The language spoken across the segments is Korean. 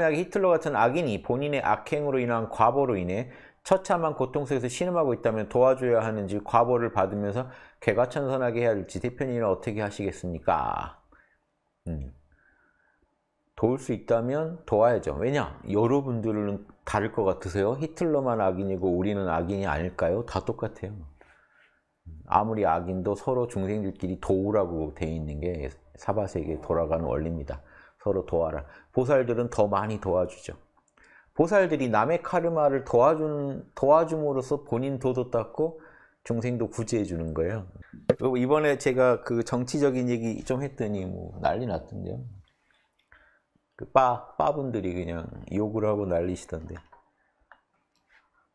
만약에 히틀러 같은 악인이 본인의 악행으로 인한 과보로 인해 처참한 고통 속에서 신음하고 있다면 도와줘야 하는지 과보를 받으면서 개과천선하게 해야 할지 대표님은 어떻게 하시겠습니까? 음. 도울 수 있다면 도와야죠. 왜냐? 여러분들은 다를 것 같으세요? 히틀러만 악인이고 우리는 악인이 아닐까요? 다 똑같아요. 아무리 악인도 서로 중생들끼리 도우라고 돼 있는 게 사바세계 에 돌아가는 원리입니다. 서로 도와라. 보살들은 더 많이 도와주죠. 보살들이 남의 카르마를 도와준, 도와줌으로써 본인 도도 닦고 중생도 구제해 주는 거예요. 그리고 이번에 제가 그 정치적인 얘기 좀 했더니 뭐 난리 났던데요. 그 빠, 빠분들이 그냥 욕을 하고 난리시던데.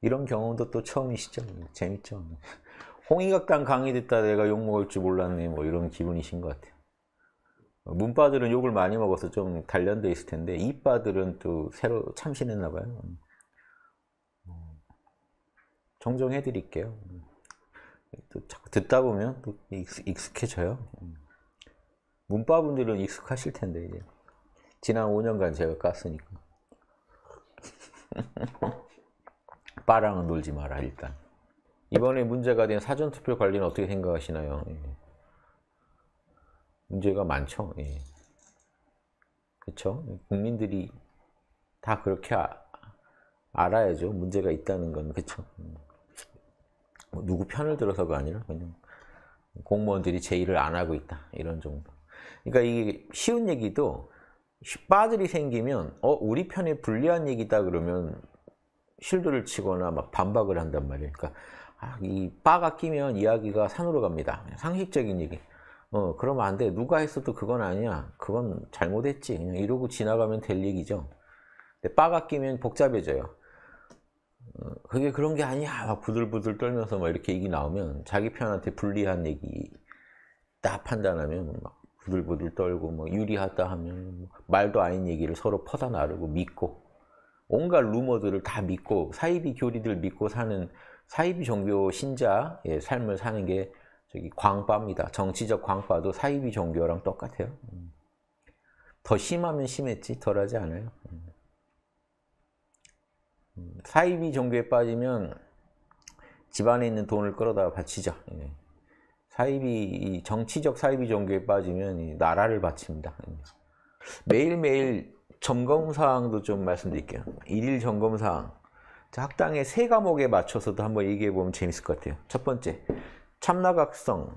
이런 경험도 또 처음이시죠? 재밌죠? 홍익학당 강의 됐다 내가 욕먹을 줄 몰랐네 뭐 이런 기분이신 것 같아요. 문바들은 욕을 많이 먹어서 좀 단련돼 있을 텐데 이바들은 또 새로 참신했나 봐요. 음. 정정해 드릴게요. 또 듣다 보면 또 익숙해져요. 문바분들은 익숙하실 텐데 이제 지난 5년간 제가 깠으니까 바랑은 놀지 마라 일단 이번에 문제가 된 사전투표 관리는 어떻게 생각하시나요? 예. 문제가 많죠. 예. 그렇죠? 국민들이 다 그렇게 아, 알아야죠. 문제가 있다는 건 그렇죠. 뭐 누구 편을 들어서가 아니라 그냥 공무원들이 제 일을 안 하고 있다 이런 정도. 그러니까 이 쉬운 얘기도 빠들이 생기면 어 우리 편에 불리한 얘기다 그러면 실드를 치거나 막 반박을 한단 말이에요. 그러니까 아, 이 바가 끼면 이야기가 산으로 갑니다. 상식적인 얘기. 어, 그러면 안 돼. 누가 했어도 그건 아니야. 그건 잘못했지. 그냥 이러고 지나가면 될 얘기죠. 근데 빠가 끼면 복잡해져요. 어, 그게 그런 게 아니야. 막 부들부들 떨면서 막 이렇게 얘기 나오면 자기 편한테 불리한 얘기 딱 판단하면 막 부들부들 떨고 막 뭐 유리하다 하면 말도 아닌 얘기를 서로 퍼다 나르고 믿고 온갖 루머들을 다 믿고 사이비 교리들 믿고 사는 사이비 종교 신자의 삶을 사는 게 저기 광파입니다. 정치적 광파도 사이비 종교랑 똑같아요. 음. 더 심하면 심했지 덜하지 않아요. 음. 음, 사이비 종교에 빠지면 집안에 있는 돈을 끌어다가 바치죠. 예. 사이비 정치적 사이비 종교에 빠지면 나라를 바칩니다. 예. 매일매일 점검사항도 좀 말씀드릴게요. 일일 점검사항. 학당의 세 과목에 맞춰서도 한번 얘기해 보면 재밌을 것 같아요. 첫 번째, 참나각성,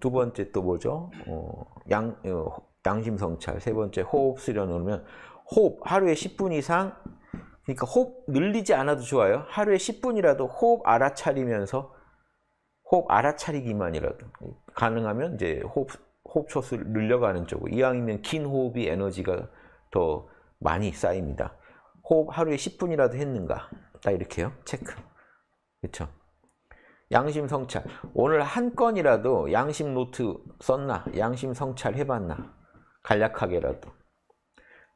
두 번째 또 뭐죠? 어, 양, 어, 양심성찰, 세 번째 호흡 수련으로면 호흡, 하루에 10분 이상 그러니까 호흡 늘리지 않아도 좋아요. 하루에 10분이라도 호흡 알아차리면서 호흡 알아차리기만이라도 가능하면 이제 호흡 호흡 초수를 늘려가는 쪽으로 이왕이면 긴 호흡이 에너지가 더 많이 쌓입니다. 호흡 하루에 10분이라도 했는가? 딱 이렇게요. 체크. 그렇죠? 양심 성찰. 오늘 한 건이라도 양심 노트 썼나? 양심 성찰 해봤나? 간략하게라도.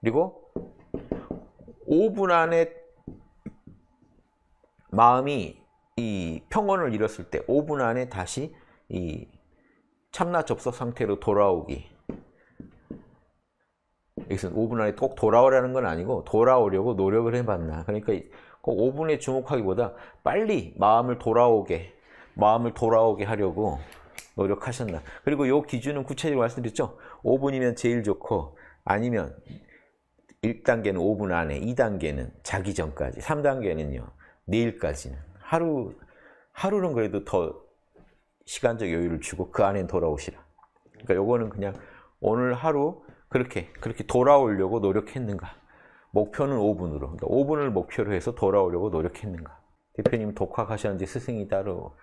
그리고 5분 안에 마음이 이 평온을 잃었을 때 5분 안에 다시 이 참나 접속 상태로 돌아오기. 여기서 5분 안에 꼭 돌아오라는 건 아니고 돌아오려고 노력을 해봤나. 그러니까 꼭 5분에 주목하기보다 빨리 마음을 돌아오게 마음을 돌아오게 하려고 노력하셨나. 그리고 요 기준은 구체적으로 말씀드렸죠. 5분이면 제일 좋고 아니면 1단계는 5분 안에, 2단계는 자기 전까지, 3단계는요. 내일까지는. 하루 하루는 그래도 더 시간적 여유를 주고 그 안에 돌아오시라. 그러니까 요거는 그냥 오늘 하루 그렇게 그렇게 돌아오려고 노력했는가. 목표는 5분으로. 그러니까 5분을 목표로 해서 돌아오려고 노력했는가. 대표님 독학하셨는지 스승이 따로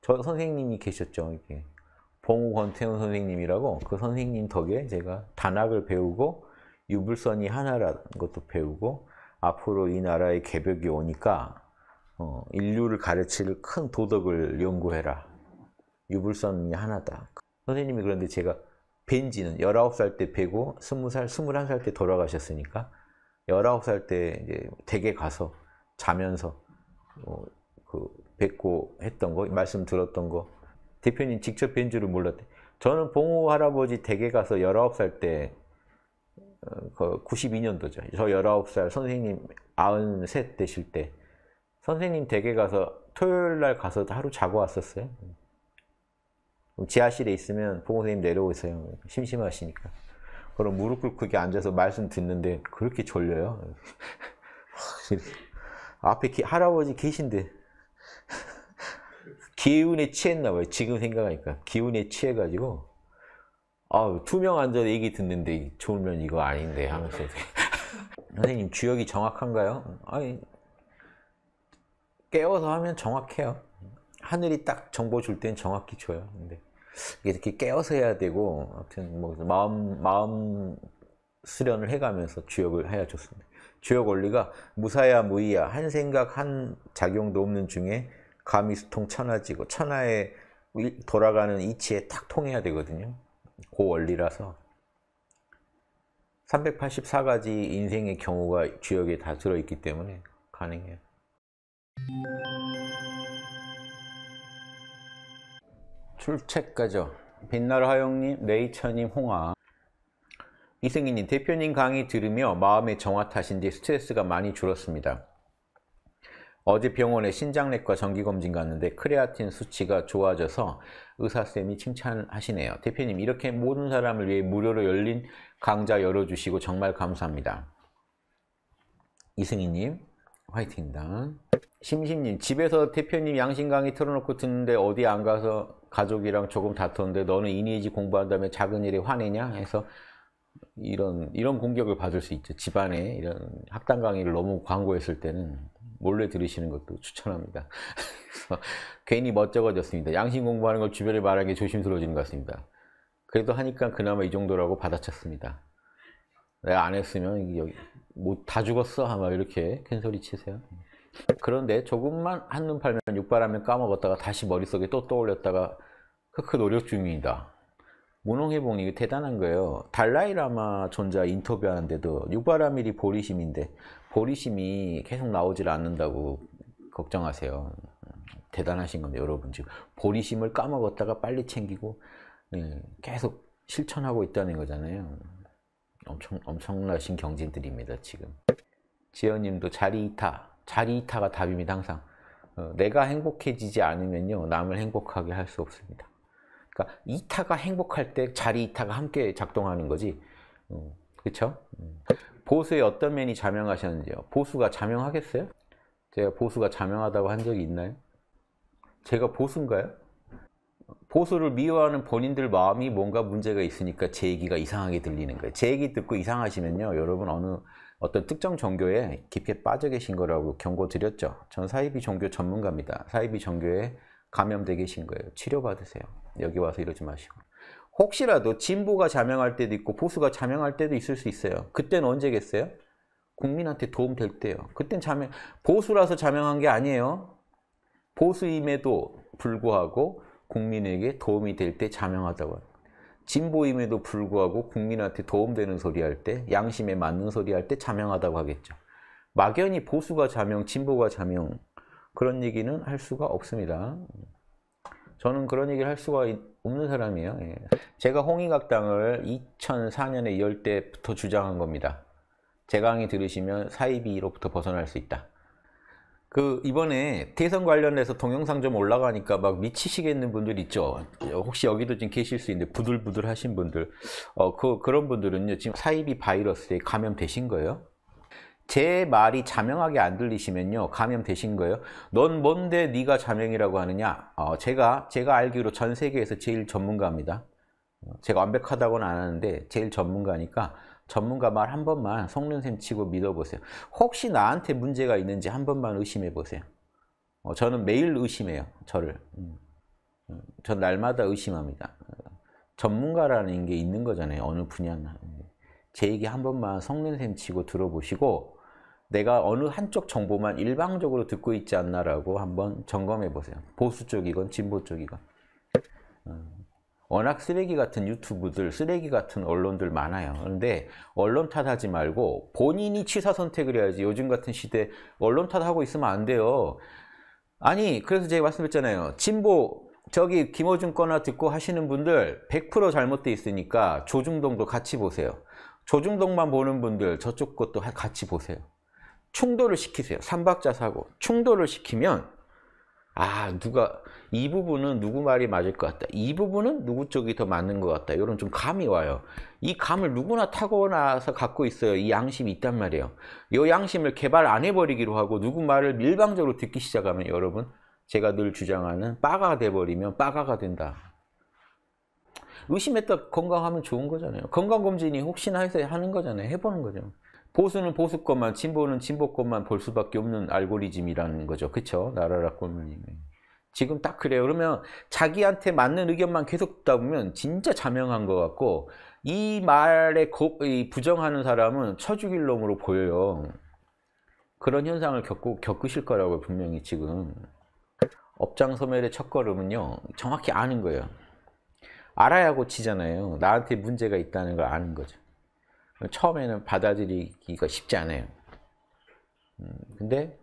저 선생님이 계셨죠. 이게 봉우 권태훈 선생님이라고 그 선생님 덕에 제가 단학을 배우고 유불선이 하나라는 것도 배우고 앞으로 이 나라의 개벽이 오니까 어, 인류를 가르칠 큰 도덕을 연구해라. 유불선이 하나다. 선생님이 그런데 제가 뵌 지는 19살 때 뵈고 20살, 21살 때 돌아가셨으니까 19살 때 이제 댁에 가서 자면서 어, 그 뵙고 했던 거, 말씀 들었던 거. 대표님 직접 뵌 줄을 몰랐대. 저는 봉우 할아버지 댁에 가서 19살 때, 92년도죠. 어, 그 저 19살, 선생님 93 되실 때, 선생님 댁에 가서 토요일 날 가서 하루 자고 왔었어요. 지하실에 있으면 봉우 선생님 내려오세요. 심심하시니까. 그럼 무릎 꿇고 이렇게 앉아서 말씀 듣는데 그렇게 졸려요. 아, 앞에 기, 할아버지 계신데 기운에 취했나 봐요. 지금 생각하니까. 기운에 취해가지고 아 투명 앉아서 얘기 듣는데 좋으면 이거 아닌데 하면서 선생님 주역이 정확한가요? 아니 깨워서 하면 정확해요. 하늘이 딱 정보 줄 땐 정확히 줘요. 근데 이렇게 깨워서 해야 되고 아무튼 뭐 마음 마음 수련을 해가면서 주역을 해야 좋습니다. 주역 원리가 무사야 무이야 한 생각 한 작용도 없는 중에 감이 수통 천하지고 천하에 돌아가는 이치에 탁 통해야 되거든요. 그 원리라서 384가지 인생의 경우가 주역에 다 들어있기 때문에 가능해요. 출첵가죠. 빛나라 하영님, 레이처님, 홍아. 이승희님, 대표님 강의 들으며 마음의 정화 탓인지 스트레스가 많이 줄었습니다. 어제 병원에 신장내과 정기검진 갔는데 크레아틴 수치가 좋아져서 의사쌤이 칭찬하시네요. 대표님 이렇게 모든 사람을 위해 무료로 열린 강좌 열어주시고 정말 감사합니다. 이승희님 화이팅입니다. 심심님 집에서 대표님 양심 강의 틀어놓고 듣는데 어디 안 가서 가족이랑 조금 다퉜는데 너는 이니지 공부한 다며 작은 일에 화내냐 해서 이런 이런 공격을 받을 수 있죠. 집안에 이런 학당 강의를 너무 광고했을 때는 몰래 들으시는 것도 추천합니다. 그래서 괜히 멋쩍어졌습니다. 양심 공부하는 걸 주변에 말하기 조심스러워지는 것 같습니다. 그래도 하니까 그나마 이 정도라고 받아쳤습니다. 내가 안 했으면 여기 뭐다 죽었어 아마 이렇게 큰 소리 치세요. 그런데 조금만 한눈 팔면 육발하면 까먹었다가 다시 머릿속에 또 떠올렸다가 크크 노력 중입니다 무농해봉이 대단한 거예요. 달라이라마 존자 인터뷰하는데도 유바라밀이 보리심인데 보리심이 계속 나오질 않는다고 걱정하세요. 대단하신 겁니다. 여러분 지금 보리심을 까먹었다가 빨리 챙기고 예, 계속 실천하고 있다는 거잖아요. 엄청 엄청나신 경진들입니다 지금. 지연님도 자리 이타, 자리 이타가 답입니다 항상. 어, 내가 행복해지지 않으면요 남을 행복하게 할 수 없습니다. 그러니까 이타가 행복할 때 자리 이타가 함께 작동하는 거지. 음, 그렇죠? 음. 보수의 어떤 면이 자명하셨는지요? 보수가 자명하겠어요? 제가 보수가 자명하다고 한 적이 있나요? 제가 보수인가요? 보수를 미워하는 본인들 마음이 뭔가 문제가 있으니까 제 얘기가 이상하게 들리는 거예요. 제 얘기 듣고 이상하시면요. 여러분 어느 어떤 특정 종교에 깊게 빠져 계신 거라고 경고 드렸죠. 전 사이비 종교 전문가입니다. 사이비 종교에 감염되 계신 거예요. 치료받으세요. 여기 와서 이러지 마시고. 혹시라도 진보가 자명할 때도 있고 보수가 자명할 때도 있을 수 있어요. 그때는 언제겠어요? 국민한테 도움 될 때요. 그땐 자명, 보수라서 자명한 게 아니에요. 보수임에도 불구하고 국민에게 도움이 될 때 자명하다고 합니 진보임에도 불구하고 국민한테 도움되는 소리 할 때, 양심에 맞는 소리 할 때 자명하다고 하겠죠. 막연히 보수가 자명, 진보가 자명 그런 얘기는 할 수가 없습니다. 저는 그런 얘기를 할 수가 없는 사람이에요. 예. 제가 홍익학당을 2004년에 열월 때부터 주장한 겁니다. 제 강의 들으시면 사이비로부터 벗어날 수 있다. 그 이번에 대선 관련해서 동영상 좀 올라가니까 막 미치시겠는 분들 있죠. 혹시 여기도 지금 계실 수 있는데 부들부들 하신 분들, 어그 그런 분들은요 지금 사이비 바이러스에 감염되신 거예요. 제 말이 자명하게 안 들리시면요 감염되신 거예요 넌 뭔데 네가 자명이라고 하느냐 어, 제가 제가 알기로 전 세계에서 제일 전문가입니다 어, 제가 완벽하다고는 안 하는데 제일 전문가니까 전문가 말 한 번만 속는셈 치고 믿어보세요 혹시 나한테 문제가 있는지 한 번만 의심해 보세요 어, 저는 매일 의심해요 저를 음. 음, 전 날마다 의심합니다 전문가라는 게 있는 거잖아요 어느 분야나 음. 제 얘기 한 번만 속는셈 치고 들어보시고 내가 어느 한쪽 정보만 일방적으로 듣고 있지 않나라고 한번 점검해 보세요. 보수 쪽이건 진보 쪽이건. 어, 워낙 쓰레기 같은 유튜브들, 쓰레기 같은 언론들 많아요. 그런데 언론 탓하지 말고 본인이 취사 선택을 해야지. 요즘 같은 시대 언론 탓하고 있으면 안 돼요. 아니, 그래서 제가 말씀드렸잖아요. 진보, 저기 김호중 거나 듣고 하시는 분들 100% 잘못돼 있으니까 조중동도 같이 보세요. 조중동만 보는 분들 저쪽 것도 같이 보세요. 충돌을 시키세요. 삼박자사고. 충돌을 시키면 아 누가 이 부분은 누구 말이 맞을 것 같다. 이 부분은 누구 쪽이 더 맞는 것 같다. 이런 좀 감이 와요. 이 감을 누구나 타고나서 갖고 있어요. 이 양심이 있단 말이에요. 이 양심을 개발 안 해버리기로 하고 누구 말을 밀방적으로 듣기 시작하면 여러분 제가 늘 주장하는 빠가 돼버리면 빠가가 된다. 의심했다 건강하면 좋은 거잖아요. 건강검진이 혹시나 해서 하는 거잖아요. 해보는 거죠. 보수는 보수 것만, 진보는 진보 것만 볼 수밖에 없는 알고리즘이라는 거죠. 그쵸? 나라라 꼴님. 지금 딱 그래요. 그러면 자기한테 맞는 의견만 계속 듣다 보면 진짜 자명한 것 같고 이 말에 거, 이 부정하는 사람은 처죽일 놈으로 보여요. 그런 현상을 겪고, 겪으실 거라고요. 분명히 지금. 업장 소멸의 첫걸음은요. 정확히 아는 거예요. 알아야 고치잖아요. 나한테 문제가 있다는 걸 아는 거죠. 처음에는 받아들이기가 쉽지 않아요. 음, 근데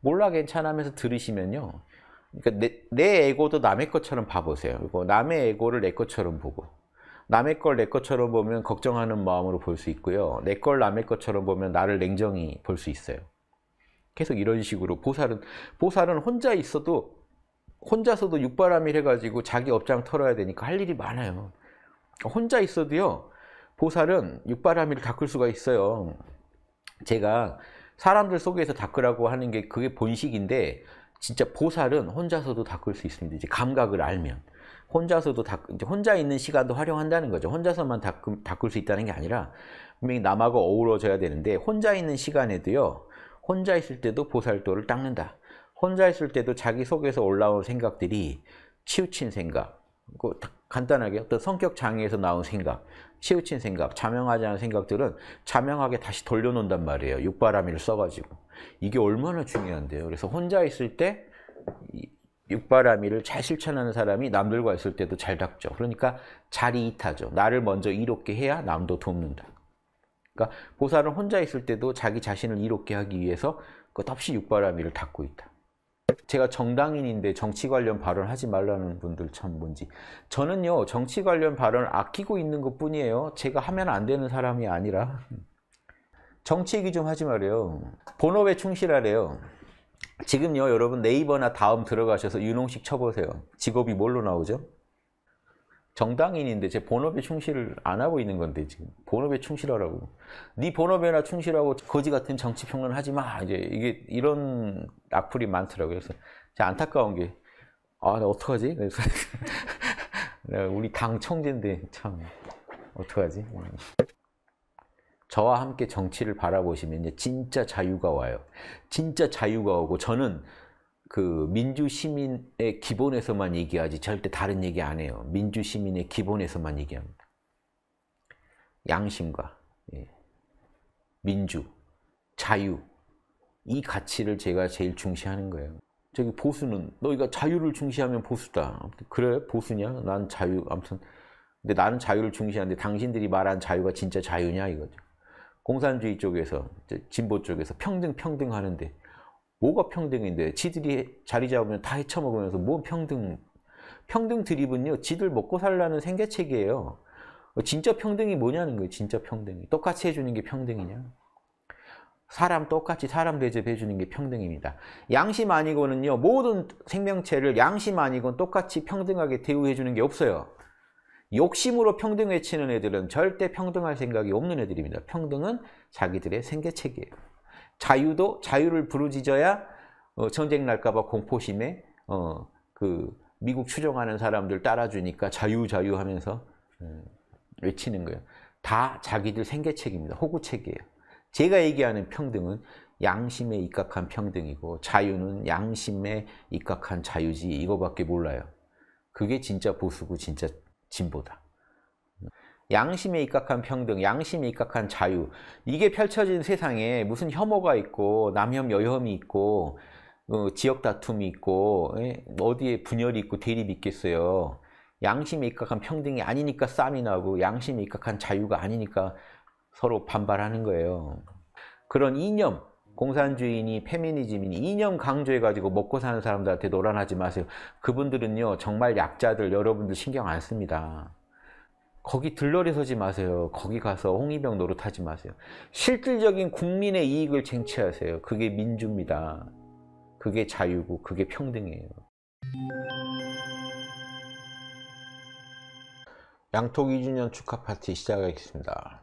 몰라 괜찮아면서 들으시면요. 그러니까 내, 내 에고도 남의 것처럼 봐보세요. 그리고 남의 에고를 내 것처럼 보고 남의 걸 내 것처럼 보면 걱정하는 마음으로 볼 수 있고요. 내 걸 남의 것처럼 보면 나를 냉정히 볼 수 있어요. 계속 이런 식으로 보살은 보살은 혼자 있어도 혼자서도 육바람일 해가지고 자기 업장 털어야 되니까 할 일이 많아요. 혼자 있어도요 보살은 육바라밀을 닦을 수가 있어요. 제가 사람들 속에서 닦으라고 하는 게 그게 본식인데 진짜 보살은 혼자서도 닦을 수 있습니다. 이제 감각을 알면 혼자서도 닦 이제 혼자 있는 시간도 활용한다는 거죠. 혼자서만 닦을, 닦을 수 있다는 게 아니라 분명히 남하고 어우러져야 되는데 혼자 있는 시간에도요. 혼자 있을 때도 보살도를 닦는다. 혼자 있을 때도 자기 속에서 올라온 생각들이 치우친 생각, 그 간단하게 어떤 성격 장애에서 나온 생각, 치우친 생각, 자명하지 않은 생각들은 자명하게 다시 돌려놓는단 말이에요. 육바람이를 써가지고. 이게 얼마나 중요한데요. 그래서 혼자 있을 때 육바람이를 잘 실천하는 사람이 남들과 있을 때도 잘 닦죠. 그러니까 자리 이타죠. 나를 먼저 이롭게 해야 남도 돕는다. 그러니까 보살은 혼자 있을 때도 자기 자신을 이롭게 하기 위해서 끝없이 육바람이를 닦고 있다. 제가 정당인인데 정치 관련 발언 하지 말라는 분들 참 뭔지 저는요 정치 관련 발언을 아끼고 있는 것 뿐이에요 제가 하면 안 되는 사람이 아니라 정치 얘기 좀 하지 말아요 본업에 충실하래요 지금요 여러분 네이버나 다음 들어가셔서 윤홍식 쳐보세요 직업이 뭘로 나오죠? 정당인인데 제 본업에 충실을 안 하고 있는 건데 지금 본업에 충실하라고 네 본업에나 충실하고 거지 같은 정치 평론 하지 마 이제 이게 이런 악플이 많더라고요 그래서 제 안타까운 게아나 어떡하지 그래서 우리 당 청재인데 참 어떡하지 저와 함께 정치를 바라보시면 진짜 자유가 와요 진짜 자유가 오고 저는 그 민주 시민의 기본에서만 얘기하지 절대 다른 얘기 안 해요. 민주 시민의 기본에서만 얘기합니다. 양심과 예. 민주, 자유 이 가치를 제가 제일 중시하는 거예요. 저기 보수는 너희가 자유를 중시하면 보수다. 그래 보수냐? 난 자유 아무튼 근데 나는 자유를 중시하는데 당신들이 말한 자유가 진짜 자유냐 이거죠. 공산주의 쪽에서 진보 쪽에서 평등 평등 하는데 뭐가 평등인데 지들이 자리 잡으면 다 헤쳐먹으면서 뭐 평등 평등 드립은요 지들 먹고 살라는 생계책이에요 진짜 평등이 뭐냐는 거예요 진짜 평등이 똑같이 해주는 게 평등이냐 사람 똑같이 사람 대접해주는 게 평등입니다 양심 아니고는요 모든 생명체를 양심 아니고 똑같이 평등하게 대우해주는 게 없어요 욕심으로 평등 외치는 애들은 절대 평등할 생각이 없는 애들입니다 평등은 자기들의 생계책이에요 자유도 자유를 부르짖어야 어, 전쟁 날까봐 공포심에 어, 그 미국 추종하는 사람들 따라주니까 자유 자유 하면서 음, 외치는 거예요. 다 자기들 생계책입니다. 호구책이에요. 제가 얘기하는 평등은 양심에 입각한 평등이고 자유는 양심에 입각한 자유지 이거밖에 몰라요. 그게 진짜 보수고 진짜 진보다. 양심에 입각한 평등, 양심에 입각한 자유 이게 펼쳐진 세상에 무슨 혐오가 있고 남혐 여혐이 있고 어, 지역 다툼이 있고 에? 예? 어디에 분열이 있고 대립이 있겠어요. 양심에 입각한 평등이 아니니까 싸움이 나고 양심에 입각한 자유가 아니니까 서로 반발하는 거예요. 그런 이념, 공산주의니 페미니즘이니 이념 강조해가지고 먹고 사는 사람들한테 노란하지 마세요. 그분들은요 정말 약자들 여러분들 신경 안 씁니다. 거기 들러리 서지 마세요. 거기 가서 홍위병 노릇하지 마세요. 실질적인 국민의 이익을 쟁취하세요. 그게 민주입니다. 그게 자유고 그게 평등이에요. 양토 2주년 축하 파티 시작하겠습니다.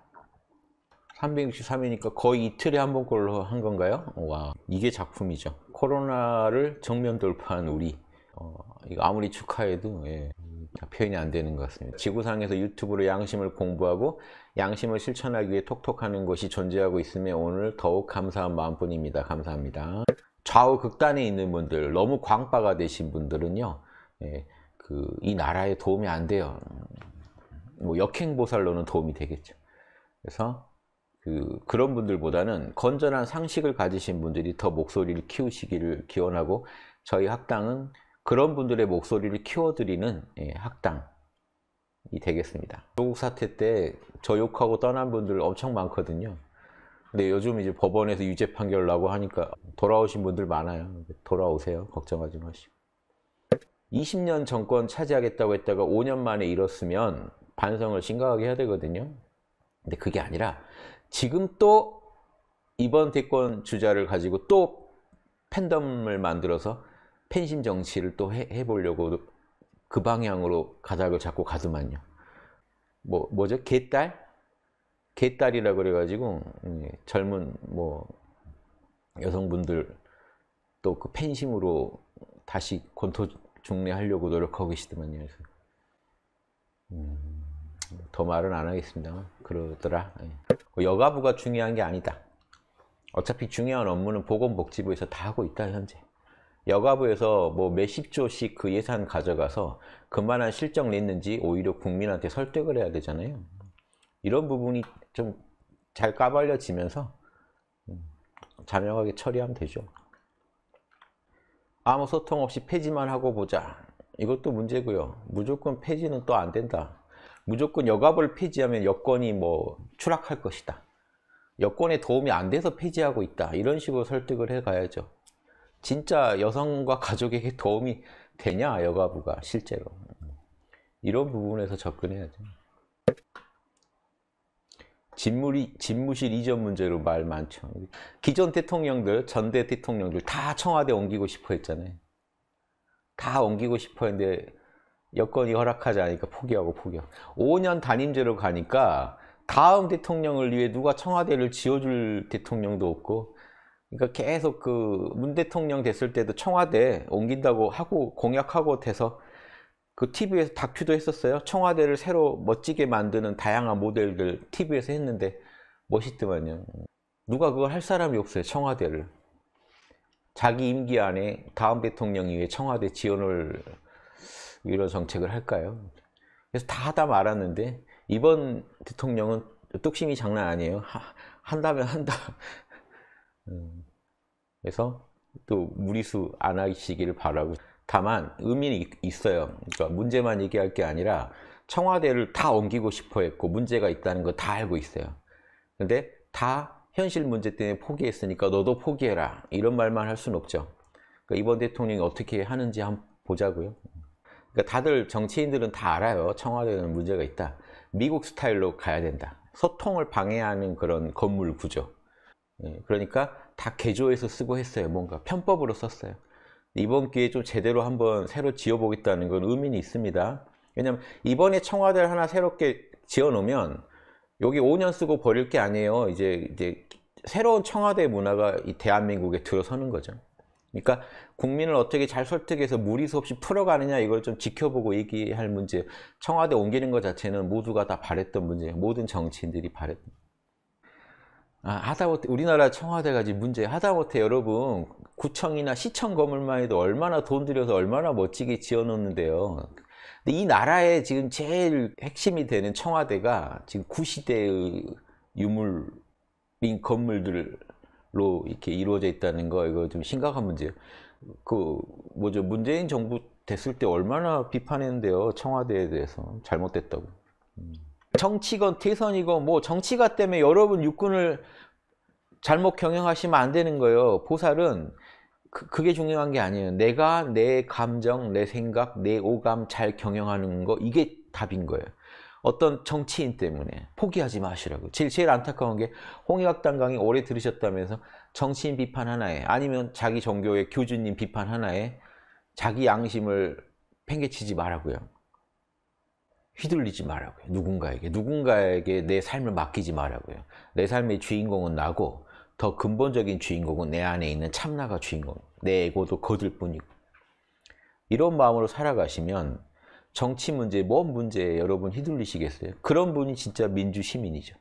363이니까 거의 이틀에 한 번꼴로 한 건가요? 와 이게 작품이죠. 코로나를 정면 돌파한 우리 어, 이거 아무리 축하해도 예. 아, 표현이 안 되는 것 같습니다. 지구상에서 유튜브로 양심을 공부하고 양심을 실천하기 위해 톡톡하는 것이 존재하고 있으에 오늘 더욱 감사한 마음뿐입니다. 감사합니다. 좌우 극단에 있는 분들, 너무 광파가 되신 분들은요. 예, 그이 나라에 도움이 안 돼요. 뭐 역행보살로는 도움이 되겠죠. 그래서 그 그런 분들보다는 건전한 상식을 가지신 분들이 더 목소리를 키우시기를 기원하고 저희 학당은 그런 분들의 목소리를 키워드리는 예, 학당이 되겠습니다. 조국 사태 때 저욕하고 떠난 분들 엄청 많거든요. 근데 요즘 이제 법원에서 유죄 판결 나고 하니까 돌아오신 분들 많아요. 돌아오세요. 걱정하지 마시고. 20년 정권 차지하겠다고 했다가 5년 만에 잃었으면 반성을 심각하게 해야 되거든요. 근데 그게 아니라 지금 또 이번 대권 주자를 가지고 또 팬덤을 만들어서 팬심 정치를 또 해, 보려고그 방향으로 가닥을 잡고 가더만요. 뭐, 뭐죠? 개딸? 개딸이라 그래가지고 음, 예, 젊은 뭐 여성분들 또 그 팬심으로 다시 권토 중례하려고 노력하고 계시더만요. 그래서 음, 더 말은 안 하겠습니다. 그러더라. 예. 뭐 여가부가 중요한 게 아니다. 어차피 중요한 업무는 보건복지부에서 다 하고 있다 현재. 여가부에서 뭐 몇십 조씩 그 예산 가져가서 그만한 실적 냈는지 오히려 국민한테 설득을 해야 되잖아요. 이런 부분이 좀 잘 까발려지면서 음, 자명하게 처리하면 되죠. 아무 소통 없이 폐지만 하고 보자. 이것도 문제고요. 무조건 폐지는 또 안 된다. 무조건 여가부를 폐지하면 여권이뭐 추락할 것이다. 여권에 도움이 안 돼서 폐지하고 있다. 이런 식으로 설득을 해가야죠. 진짜 여성과 가족에게 도움이 되냐 여가부가 실제로 이런 부분에서 접근해야죠 진물이, 진무실 이전 문제로 말 많죠 기존 대통령들 전대 대통령들 다 청와대 옮기고 싶어 했잖아요 다 옮기고 싶어 했는데 여건이 허락하지 않으니까 포기하고 포기하고 5년 단임제로 가니까 다음 대통령을 위해 누가 청와대를 지어줄 대통령도 없고 그러니까 계속 그 문 대통령 됐을 때도 청와대 옮긴다고 하고 공약하고 돼서 그 TV에서 다큐도 했었어요. 청와대를 새로 멋지게 만드는 다양한 모델들 TV에서 했는데 멋있더만요. 누가 그걸 할 사람이 없어요. 청와대를. 자기 임기 안에 다음 대통령이 왜 청와대 지원을 이런 정책을 할까요? 그래서 다 하다 말았는데 이번 대통령은 뚝심이 장난 아니에요. 하, 한다면 한다. 음. 그래서 또 무리수 안 하시기를 바라고 다만 의미는 있어요. 그러니까 문제만 얘기할 게 아니라 청와대를 다 옮기고 싶어 했고 문제가 있다는 거 다 알고 있어요. 근데 다 현실 문제 때문에 포기했으니까 너도 포기해라 이런 말만 할 수는 없죠. 그러니까 이번 대통령이 어떻게 하는지 한번 보자고요. 그러니까 다들 정치인들은 다 알아요. 청와대는 문제가 있다. 미국 스타일로 가야 된다. 소통을 방해하는 그런 건물 구조. 예, 그러니까 다 개조해서 쓰고 했어요. 뭔가 편법으로 썼어요. 이번 기회에 좀 제대로 한번 새로 지어보겠다는 건 의미는 있습니다. 왜냐면 이번에 청와대를 하나 새롭게 지어놓으면 여기 5년 쓰고 버릴 게 아니에요. 이제 이제 새로운 청와대 문화가 이 대한민국에 들어서는 거죠. 그러니까 국민을 어떻게 잘 설득해서 무리수 없이 풀어가느냐 이걸 좀 지켜보고 얘기할 문제. 청와대 옮기는 것 자체는 모두가 다 바랬던 문제예요. 모든 정치인들이 바랬던. 아, 하다못해 우리나라 청와대가 지금 문제 하다못해 여러분 구청이나 시청 건물만 해도 얼마나 돈 들여서 얼마나 멋지게 지어놓는데요 근데 이 나라의 지금 제일 핵심이 되는 청와대가 지금 구시대의 유물인 건물들로 이렇게 이루어져 있다는 거 이거 좀 심각한 문제예요 그 뭐죠 문재인 정부 됐을 때 얼마나 비판했는데요 청와대에 대해서 잘못됐다고 음. 정치건 대선이건 뭐 정치가 때문에 여러분 육군을 잘못 경영하시면 안 되는 거예요. 보살은 그, 게 중요한 게 아니에요. 내가 내 감정, 내 생각, 내 오감 잘 경영하는 거 이게 답인 거예요. 어떤 정치인 때문에 포기하지 마시라고. 제일, 제일 안타까운 게 홍의학당 강의 오래 들으셨다면서 정치인 비판 하나에 아니면 자기 종교의 교주님 비판 하나에 자기 양심을 팽개치지 말라고요. 휘둘리지 말라고요. 누군가에게. 누군가에게 내 삶을 맡기지 말라고요. 내 삶의 주인공은 나고 더 근본적인 주인공은 내 안에 있는 참나가 주인공. 내 에고도 거들 뿐이고. 이런 마음으로 살아가시면 정치 문제, 뭔 문제에 여러분 휘둘리시겠어요? 그런 분이 진짜 민주 시민이죠.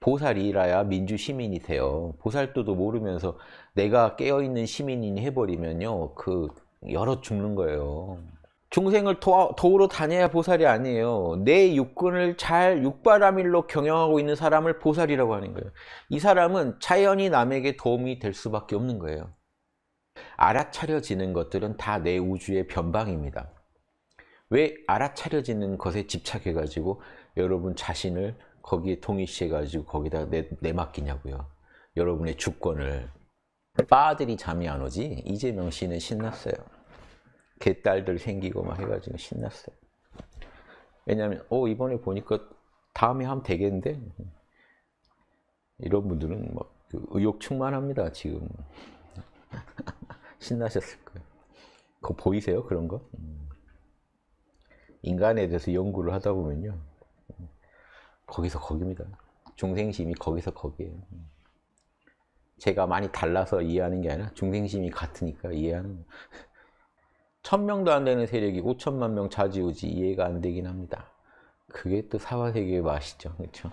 보살이라야 민주 시민이 세요 보살도도 모르면서 내가 깨어있는 시민이 해버리면요. 그, 열어 죽는 거예요. 중생을 도, 도우러 다녀야 보살이 아니에요. 내 육군을 잘 육바라밀로 경영하고 있는 사람을 보살이라고 하는 거예요. 이 사람은 자연히 남에게 도움이 될 수밖에 없는 거예요. 알아차려지는 것들은 다 내 우주의 변방입니다. 왜 알아차려지는 것에 집착해가지고 여러분 자신을 거기에 동의시해가지고 거기다 내, 내맡기냐고요. 여러분의 주권을. 빠들이 잠이 안 오지? 이재명 씨는 신났어요. 개딸들 생기고 막 해가지고 신났어요. 왜냐하면 어, 이번에 보니까 다음에 하면 되겠는데 이런 분들은 뭐그 의욕 충만합니다 지금 신나셨을 거예요. 그거 보이세요 그런 거? 인간에 대해서 연구를 하다 보면요 거기서 거기입니다. 중생심이 거기서 거기에요. 제가 많이 달라서 이해하는 게 아니라 중생심이 같으니까 이해하는 거예요. 천명도 안 되는 세력이 5천만 명자지우지 이해가 안 되긴 합니다. 그게 또 사화세계의 맛이죠. 그렇죠?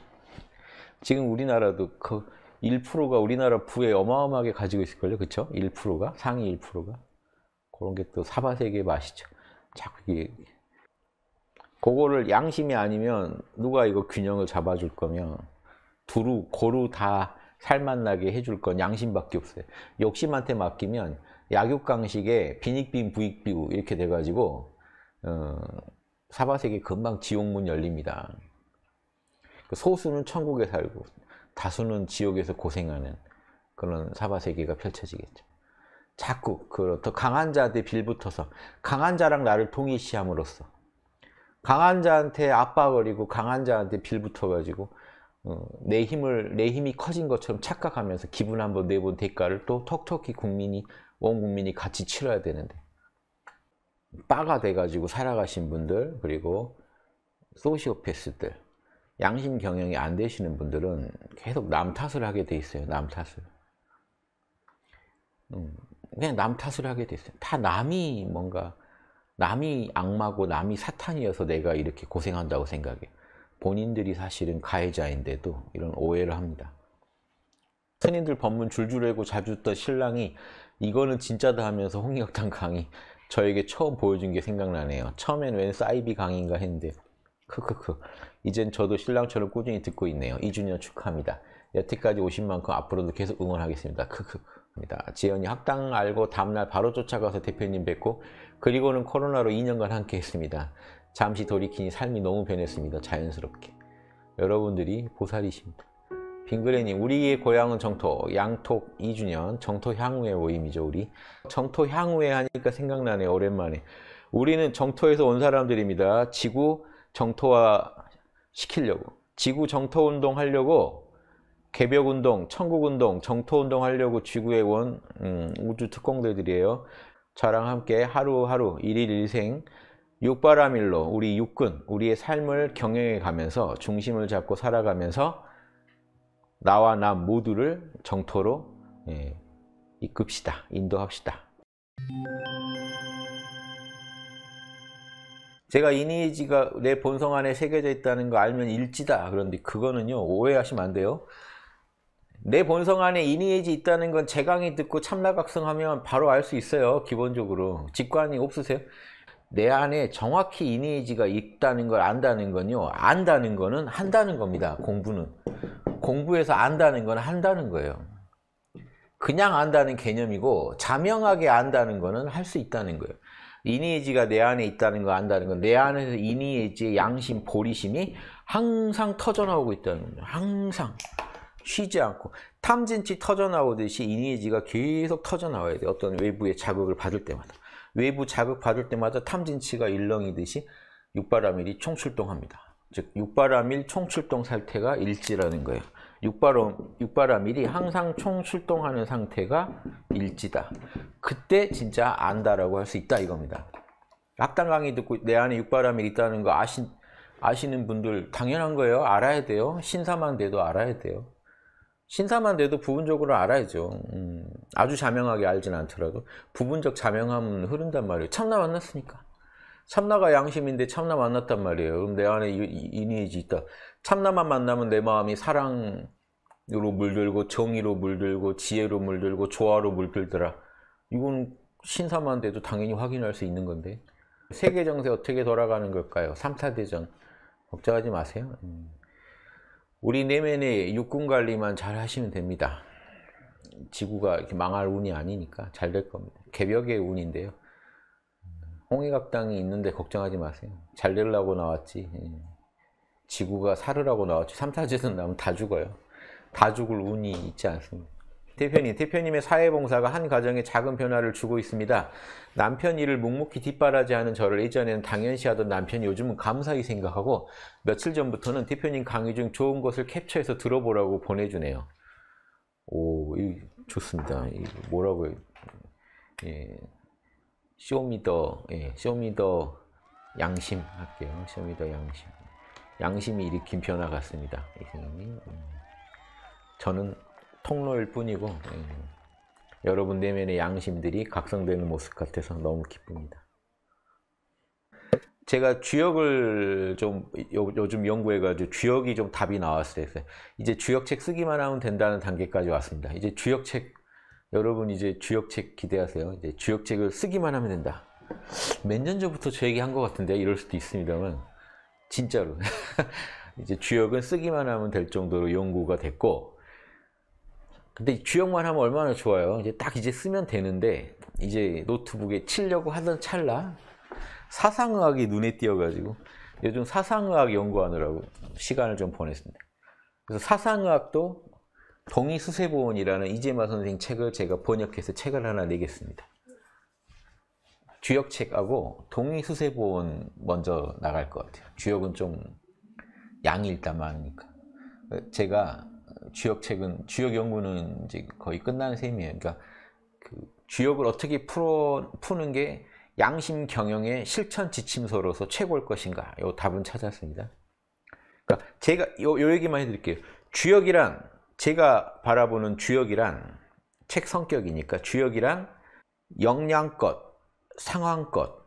지금 우리나라도 그 1%가 우리나라 부에 어마어마하게 가지고 있을걸요. 그렇죠? 1%가? 상위 1%가? 그런 게 또 사바세계의 맛이죠. 자꾸 이게 그거를 양심이 아니면 누가 이거 균형을 잡아줄 거면 두루 고루 다 살맛나게 해줄 건 양심밖에 없어요. 욕심한테 맡기면 약육강식에 빈익빈 부익비우 이렇게 돼가지고 어, 사바세계 금방 지옥문 열립니다. 그 소수는 천국에 살고 다수는 지옥에서 고생하는 그런 사바세계가 펼쳐지겠죠. 자꾸 그더 강한 자한테 빌붙어서 강한 자랑 나를 동일시함으로써 강한 자한테 압박거리고 강한 자한테 빌붙어가지고 어, 내 힘을 내 힘이 커진 것처럼 착각하면서 기분 한번 내본 대가를 또 턱턱히 국민이 온 국민이 같이 치러야 되는데 빠가 돼가지고 살아가신 분들 그리고 소시오패스들 양심 경영이 안 되시는 분들은 계속 남 탓을 하게 돼 있어요. 남 탓을. 음, 그냥 남 탓을 하게 돼 있어요. 다 남이 뭔가 남이 악마고 남이 사탄이어서 내가 이렇게 고생한다고 생각해. 본인들이 사실은 가해자인데도 이런 오해를 합니다. 스님들 법문 줄줄 알고 자주 떠 신랑이 이거는 진짜다 하면서 홍역당 강의 저에게 처음 보여준 게 생각나네요. 처음엔 웬 사이비 강의인가 했는데 크크크 이젠 저도 신랑처럼 꾸준히 듣고 있네요. 2주년 축하합니다. 여태까지 오신 만큼 앞으로도 계속 응원하겠습니다. 크크크 입니다. 지연이 학당 알고 다음날 바로 쫓아가서 대표님 뵙고 그리고는 코로나로 2년간 함께 했습니다. 잠시 돌이키니 삶이 너무 변했습니다. 자연스럽게. 여러분들이 보살이십니다. 빙그레님 우리의 고향은 정토 양톡 2주년 정토 향후의 모임이죠 우리 정토 향후에 하니까 생각나네 오랜만에 우리는 정토에서 온 사람들입니다 지구 정토화 시키려고 지구 정토 운동 하려고 개벽 운동 천국 운동 정토 운동 하려고 지구에 온 음, 우주 특공대들이에요 저랑 함께 하루하루 일일 일생 육바람일로 우리 육군 우리의 삶을 경영해 가면서 중심을 잡고 살아가면서 나와 나 모두를 정토로 예, 이끕시다. 인도합시다. 제가 이니에지가 내 본성 안에 새겨져 있다는 거 알면 일지다. 그런데 그거는요. 오해하시면 안 돼요. 내 본성 안에 이니에지 있다는 건 재강이 듣고 참나각성하면 바로 알 수 있어요. 기본적으로. 직관이 없으세요? 내 안에 정확히 이니에지가 있다는 걸 안다는 건요. 안다는 거는 한다는 겁니다. 공부는. 공부해서 안다는 건 한다는 거예요. 그냥 안다는 개념이고 자명하게 안다는 거는 할 수 있다는 거예요. 이니에지가 내 안에 있다는 거 안다는 건 내 안에서 이니에지의 양심, 보리심이 항상 터져나오고 있다는 거예요 항상 쉬지 않고 탐진치 터져나오듯이 이니에지가 계속 터져나와야 돼요 어떤 외부의 자극을 받을 때마다. 외부 자극 받을 때마다 탐진치가 일렁이듯이 육바람밀이 총출동합니다. 즉 육바람일 총출동 상태가 일지라는 거예요. 육바람, 육바람일이 항상 총출동하는 상태가 일지다. 그때 진짜 안다라고 할 수 있다 이겁니다. 악당 강의 듣고 내 안에 육바람이 있다는 거 아시, 아시는 분들 당연한 거예요. 알아야 돼요. 신사만 돼도 알아야 돼요. 신사만 돼도 부분적으로 알아야죠. 음, 아주 자명하게 알진 않더라도 부분적 자명함은 흐른단 말이에요. 참나 만났으니까. 참나가 양심인데 참나 만났단 말이에요. 그럼 내 안에 이니지 있다. 참나만 만나면 내 마음이 사랑으로 물들고 정의로 물들고 지혜로 물들고 조화로 물들더라. 이건 신사만 돼도 당연히 확인할 수 있는 건데 세계 정세 어떻게 돌아가는 걸까요? 3차 대전 걱정하지 마세요. 음. 우리 내면의 육군 관리만 잘 하시면 됩니다. 지구가 이렇게 망할 운이 아니니까 잘 될 겁니다. 개벽의 운인데요. 홍해각당이 있는데 걱정하지 마세요. 잘 되려고 나왔지. 예. 지구가 살으라고 나왔지. 3차재선 나오면 다 죽어요. 다 죽을 운이 있지 않습니다. 대표님, 대표님의 사회봉사가 한 가정에 작은 변화를 주고 있습니다. 남편 일을 묵묵히 뒷바라지하는 저를 예전에는 당연시하던 남편이 요즘은 감사히 생각하고 며칠 전부터는 대표님 강의 중 좋은 것을 캡처해서 들어보라고 보내주네요. 오, 좋습니다. 뭐라고 해요? 예, 쇼미더, 예, 쇼미더 양심 할게요. 쇼미더 양심. 양심이 일으킨 변화 같습니다. 이생님 음. 저는 통로일 뿐이고 예, 여러분 내면의 양심들이 각성되는 모습 같아서 너무 기쁩니다. 제가 주역을 좀 요, 즘 연구해가지고 주역이 좀 답이 나왔어요. 이제 주역책 쓰기만 하면 된다는 단계까지 왔습니다. 이제 주역책 여러분 이제 주역책 기대하세요. 이제 주역책을 쓰기만 하면 된다. 몇 년 전부터 저 얘기 한것 같은데 이럴 수도 있습니다만 진짜로 이제 주역은 쓰기만 하면 될 정도로 연구가 됐고 근데 주역만 하면 얼마나 좋아요. 이제 딱 이제 쓰면 되는데 이제 노트북에 치려고 하던 찰나 사상의학이 눈에 띄어가지고 요즘 사상의학 연구하느라고 시간을 좀 보냈습니다. 그래서 사상의학도 동의수세보원이라는 이재마 선생 책을 제가 번역해서 책을 하나 내겠습니다. 주역책하고 동의수세보원 먼저 나갈 것 같아요. 주역은 좀 양이 일다많하니까 제가 주역책은, 주역 연구는 이제 거의 끝나는 셈이에요. 그러니까 그 주역을 어떻게 풀어, 푸는 게 양심 경영의 실천 지침서로서 최고일 것인가? 요 답은 찾았습니다. 그러니까 제가 요, 요 얘기만 해드릴게요. 주역이란 제가 바라보는 주역이란 책 성격이니까 주역이란 역량껏, 상황껏,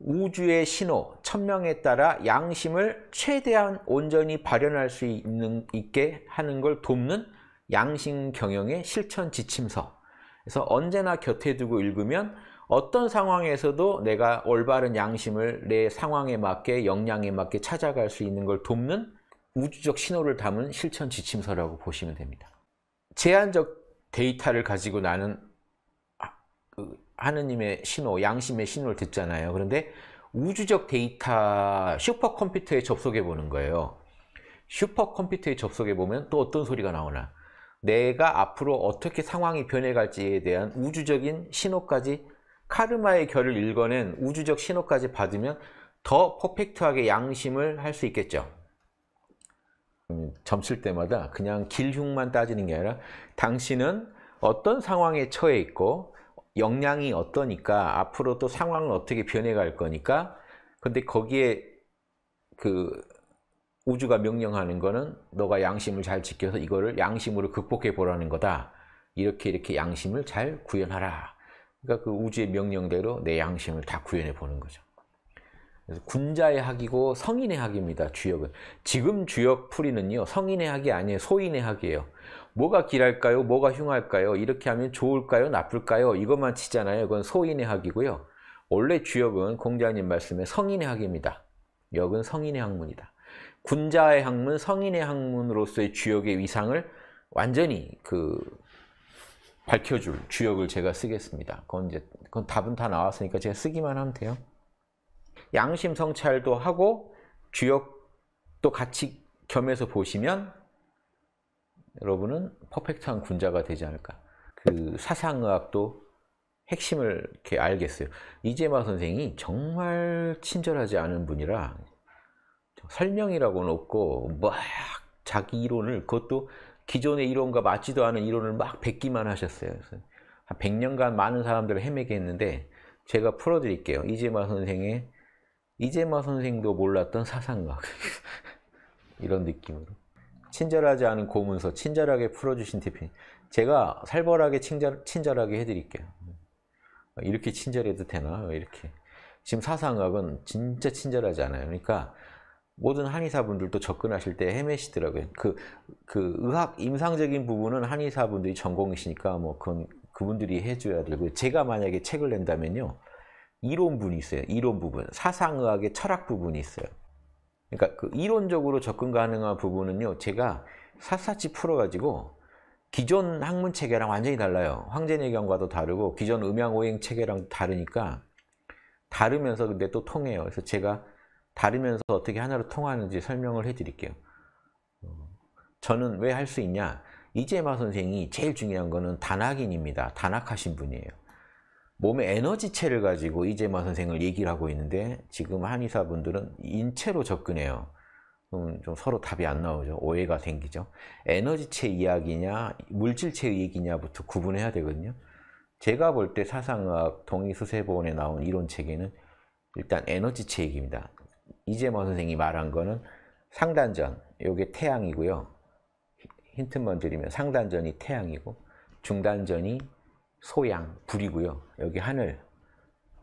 우주의 신호, 천명에 따라 양심을 최대한 온전히 발현할 수 있는, 있게 하는 걸 돕는 양심 경영의 실천 지침서. 그래서 언제나 곁에 두고 읽으면 어떤 상황에서도 내가 올바른 양심을 내 상황에 맞게, 역량에 맞게 찾아갈 수 있는 걸 돕는 우주적 신호를 담은 실천 지침서라고 보시면 됩니다. 제한적 데이터를 가지고 나는 아, 그 하느님의 신호, 양심의 신호를 듣잖아요. 그런데 우주적 데이터 슈퍼컴퓨터에 접속해 보는 거예요. 슈퍼컴퓨터에 접속해 보면 또 어떤 소리가 나오나 내가 앞으로 어떻게 상황이 변해갈지에 대한 우주적인 신호까지 카르마의 결을 읽어낸 우주적 신호까지 받으면 더 퍼펙트하게 양심을 할 수 있겠죠. 음, 점칠 때마다 그냥 길흉만 따지는 게 아니라 당신은 어떤 상황에 처해 있고 역량이 어떠니까 앞으로 또 상황을 어떻게 변해갈 거니까 근데 거기에 그 우주가 명령하는 거는 너가 양심을 잘 지켜서 이거를 양심으로 극복해 보라는 거다. 이렇게 이렇게 양심을 잘 구현하라. 그러니까 그 우주의 명령대로 내 양심을 다 구현해 보는 거죠. 그래서 군자의 학이고 성인의 학입니다. 주역은. 지금 주역 풀이는요. 성인의 학이 아니에요. 소인의 학이에요. 뭐가 길할까요? 뭐가 흉할까요? 이렇게 하면 좋을까요? 나쁠까요? 이것만 치잖아요. 그건 소인의 학이고요. 원래 주역은 공자님 말씀에 성인의 학입니다. 역은 성인의 학문이다. 군자의 학문, 성인의 학문으로서의 주역의 위상을 완전히 그 밝혀줄 주역을 제가 쓰겠습니다. 그건 이제 그건 답은 다 나왔으니까 제가 쓰기만 하면 돼요. 양심 성찰도 하고 주역도 같이 겸해서 보시면 여러분은 퍼펙트한 군자가 되지 않을까. 그 사상의학도 핵심을 이렇게 알겠어요. 이재마 선생이 정말 친절하지 않은 분이라 설명이라고는 없고 막 자기 이론을 그것도 기존의 이론과 맞지도 않은 이론을 막 뱉기만 하셨어요. 한 100년간 많은 사람들을 헤매게 했는데 제가 풀어드릴게요. 이재마 선생의 이재마 선생도 몰랐던 사상각 이런 느낌으로 친절하지 않은 고문서 친절하게 풀어주신 티표 제가 살벌하게 친절, 친절하게 해드릴게요 이렇게 친절해도 되나? 이렇게 지금 사상학은 진짜 친절하지 않아요 그러니까 모든 한의사분들도 접근하실 때 헤매시더라고요. 그, 그 의학 임상적인 부분은 한의사분들이 전공이시니까 뭐 그건 그분들이 해줘야 되고 제가 만약에 책을 낸다면요. 이론분이 부 있어요. 이론 부분. 사상의학의 철학 부분이 있어요. 그러니까 그 이론적으로 접근 가능한 부분은요. 제가 샅샅이 풀어가지고 기존 학문 체계랑 완전히 달라요. 황제내경과도 다르고 기존 음양오행 체계랑 다르니까 다르면서 근데 또 통해요. 그래서 제가 다르면서 어떻게 하나로 통하는지 설명을 해드릴게요. 저는 왜 할 수 있냐? 이재마 선생이 제일 중요한 거는 단학인입니다. 단학하신 분이에요. 몸의 에너지체를 가지고 이재만 선생을 얘기를 하고 있는데 지금 한의사분들은 인체로 접근해요. 그럼 좀 서로 답이 안 나오죠. 오해가 생기죠. 에너지체 이야기냐 물질체 얘기냐부터 구분해야 되거든요. 제가 볼 때 사상학 동의수세본에 나온 이론체계는 일단 에너지체 얘기입니다. 이재만 선생이 말한 거는 상단전, 요게 태양이고요. 힌트만 드리면 상단전이 태양이고 중단전이 소양, 불이고요. 여기 하늘,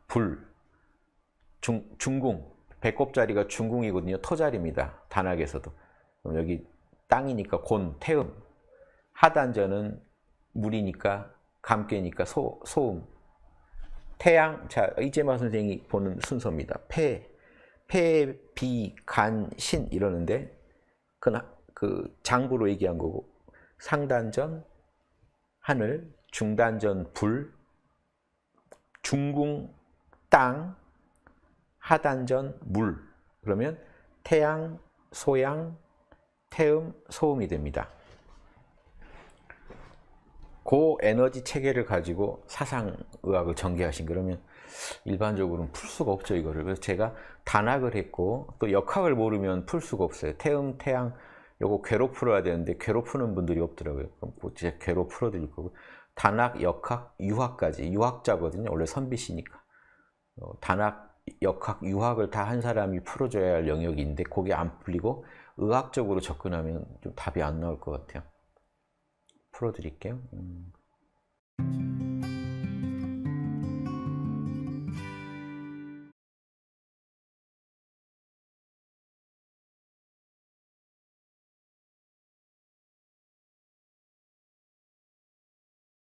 불, 중, 중궁, 배꼽자리가 중궁이거든요. 토자리입니다. 단학에서도. 그럼 여기 땅이니까 곤, 태음. 하단전은 물이니까 감깨니까 소, 소음. 태양, 자, 이재만 선생이 보는 순서입니다. 폐, 폐, 비, 간, 신 이러는데 그그 그 장부로 얘기한 거고 상단전, 하늘, 중단전 불, 중궁 땅, 하단전 물. 그러면 태양, 소양, 태음, 소음이 됩니다. 고 에너지 체계를 가지고 사상의학을 전개하신 그러면 일반적으로는 풀 수가 없죠 이거를 그래서 제가 단학을 했고 또 역학을 모르면 풀 수가 없어요 태음 태양 요거 괴로 풀어야 되는데 괴로 푸는 분들이 없더라고요 그럼 제가 괴로 풀어드릴 거고 단학, 역학, 유학까지 유학자거든요. 원래 선비시니까 어, 단학, 역학, 유학을 다 한 사람이 풀어줘야 할 영역인데 그게 안 풀리고 의학적으로 접근하면 좀 답이 안 나올 것 같아요. 풀어드릴게요. 음.